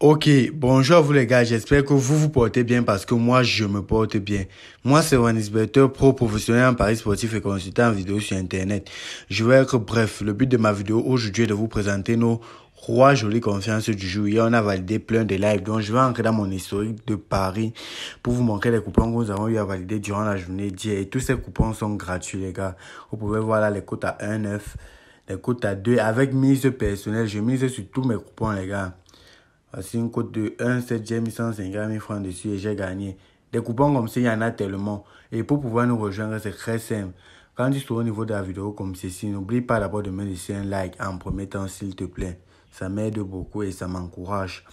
Ok, bonjour à vous les gars, j'espère que vous vous portez bien parce que moi je me porte bien. Moi c'est Juan Inspecteur, pro professionnel en Paris sportif et consultant en vidéo sur internet. Je vais être bref, le but de ma vidéo aujourd'hui est de vous présenter nos trois jolies confiances du jour. Hier on a validé plein de lives, donc je vais entrer dans mon historique de Paris pour vous montrer les coupons que nous avons eu à valider durant la journée d'hier. Et tous ces coupons sont gratuits les gars. Vous pouvez voir là les cotes à 1,9, les cotes à 2, avec mise personnelle, je mise sur tous mes coupons les gars. Voici ah, une cote de 1, 7, j'ai 000 francs dessus et j'ai gagné. Des coupons comme ça, il y en a tellement. Et pour pouvoir nous rejoindre, c'est très simple. Quand tu seras au niveau de la vidéo comme ceci, n'oublie pas d'abord de me laisser un like en premier temps, s'il te plaît. Ça m'aide beaucoup et ça m'encourage.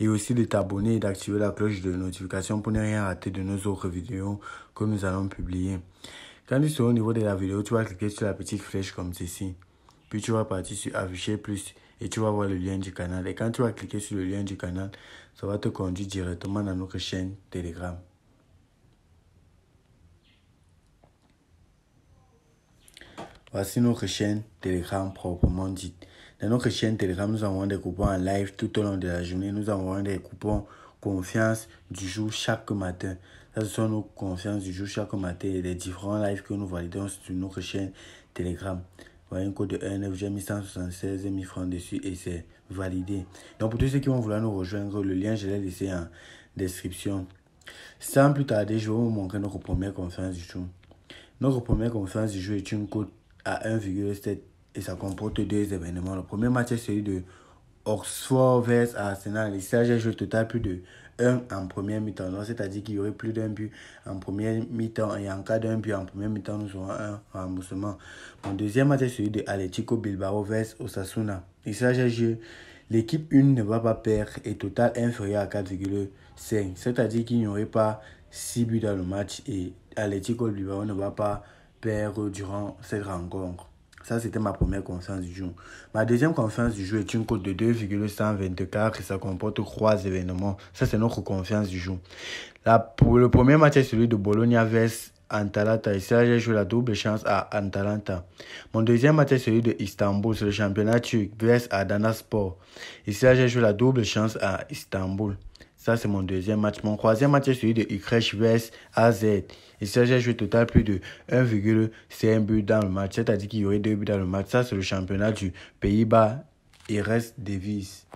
Et aussi de t'abonner et d'activer la cloche de notification pour ne rien rater de nos autres vidéos que nous allons publier. Quand tu seras au niveau de la vidéo, tu vas cliquer sur la petite flèche comme ceci. Puis tu vas partir sur afficher plus et tu vas voir le lien du canal. Et quand tu vas cliquer sur le lien du canal, ça va te conduire directement dans notre chaîne Telegram. Voici notre chaîne Telegram proprement dite. Dans notre chaîne Telegram, nous avons des coupons en live tout au long de la journée. Nous avons des coupons confiance du jour chaque matin. ce sont nos confiances du jour chaque matin et les différents lives que nous validons sur notre chaîne Telegram un code de 1,9, j'ai mis 176 000 francs dessus et c'est validé. Donc pour tous ceux qui vont vouloir nous rejoindre, le lien je l'ai laissé en description. Sans plus tarder, je vais vous montrer notre première conférence du jour. Notre première conférence du jour est une cote à 1,7 et ça comporte deux événements. Le premier match est celui de Oxford vs Arsenal. Il s'agit de total plus de un en première mi-temps. c'est-à-dire qu'il y aurait plus d'un but en première mi-temps. Et en cas d'un but en première mi-temps, nous aurons un remboursement. Mon deuxième match est celui de Aletico Bilbao vs Osasuna. Il s'agit l'équipe 1 ne va pas perdre et total inférieur à 4,5. C'est-à-dire qu'il n'y aurait pas 6 buts dans le match et Aletico Bilbao ne va pas perdre durant cette rencontre. Ça, c'était ma première confiance du jour. Ma deuxième confiance du jour est une cote de 2,124 et ça comporte trois événements. Ça, c'est notre confiance du jour. La, pour le premier match est celui de Bologna vs Antalanta. Ici, j'ai joué la double chance à Antalanta. Mon deuxième match est celui de Istanbul, sur le championnat turc vs Adana Sport. Ici, j'ai joué la double chance à Istanbul. Ça, c'est mon deuxième match. Mon troisième match est celui de Utrecht vs AZ. Et ça, j'ai joué total plus de 1,5 but dans le match. C'est-à-dire qu'il y aurait 2 buts dans le match. Ça, c'est le championnat du Pays-Bas et reste Davis.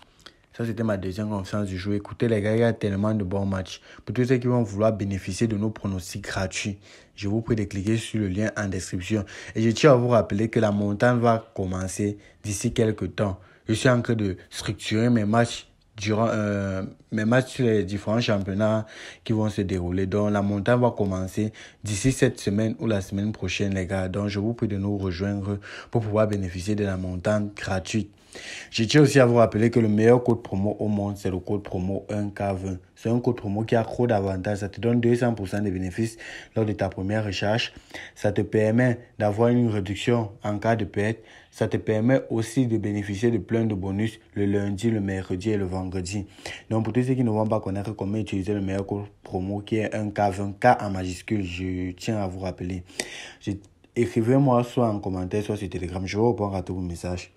Ça, c'était ma deuxième confiance du jour. Écoutez, les gars, il y a tellement de bons matchs. Pour tous ceux qui vont vouloir bénéficier de nos pronostics gratuits, je vous prie de cliquer sur le lien en description. Et je tiens à vous rappeler que la montagne va commencer d'ici quelques temps. Je suis en train de structurer mes matchs durant euh, mes matchs sur les différents championnats qui vont se dérouler. Donc la montagne va commencer d'ici cette semaine ou la semaine prochaine, les gars. Donc je vous prie de nous rejoindre pour pouvoir bénéficier de la montagne gratuite. Je tiens aussi à vous rappeler que le meilleur code promo au monde, c'est le code promo 1K20. C'est un code promo qui a trop d'avantages. Ça te donne 200% de bénéfices lors de ta première recherche. Ça te permet d'avoir une réduction en cas de perte. Ça te permet aussi de bénéficier de plein de bonus le lundi, le mercredi et le vendredi. Donc, pour tous ceux qui ne vont pas connaître comment utiliser le meilleur code promo qui est 1K20, K en majuscule, je tiens à vous rappeler. Écrivez-moi soit en commentaire, soit sur Telegram. Je vais répondre à tous vos messages.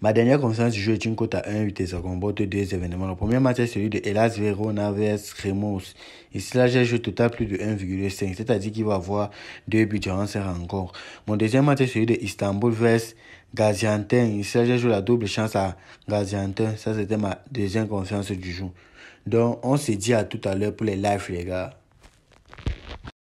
Ma dernière confiance du jeu est une cote à 1,8 et ça comporte deux événements. Le premier match est celui de Elas Verona vs Remos. Ici, là, j'ai joué total plus de 1,5, c'est-à-dire qu'il va avoir deux buts durant ces encore. Mon deuxième match est celui de Istanbul vs Gaziantep. Ici, là, j'ai joué la double chance à Gaziantep. Ça, c'était ma deuxième confiance du jour. Donc, on se dit à tout à l'heure pour les lives, les gars.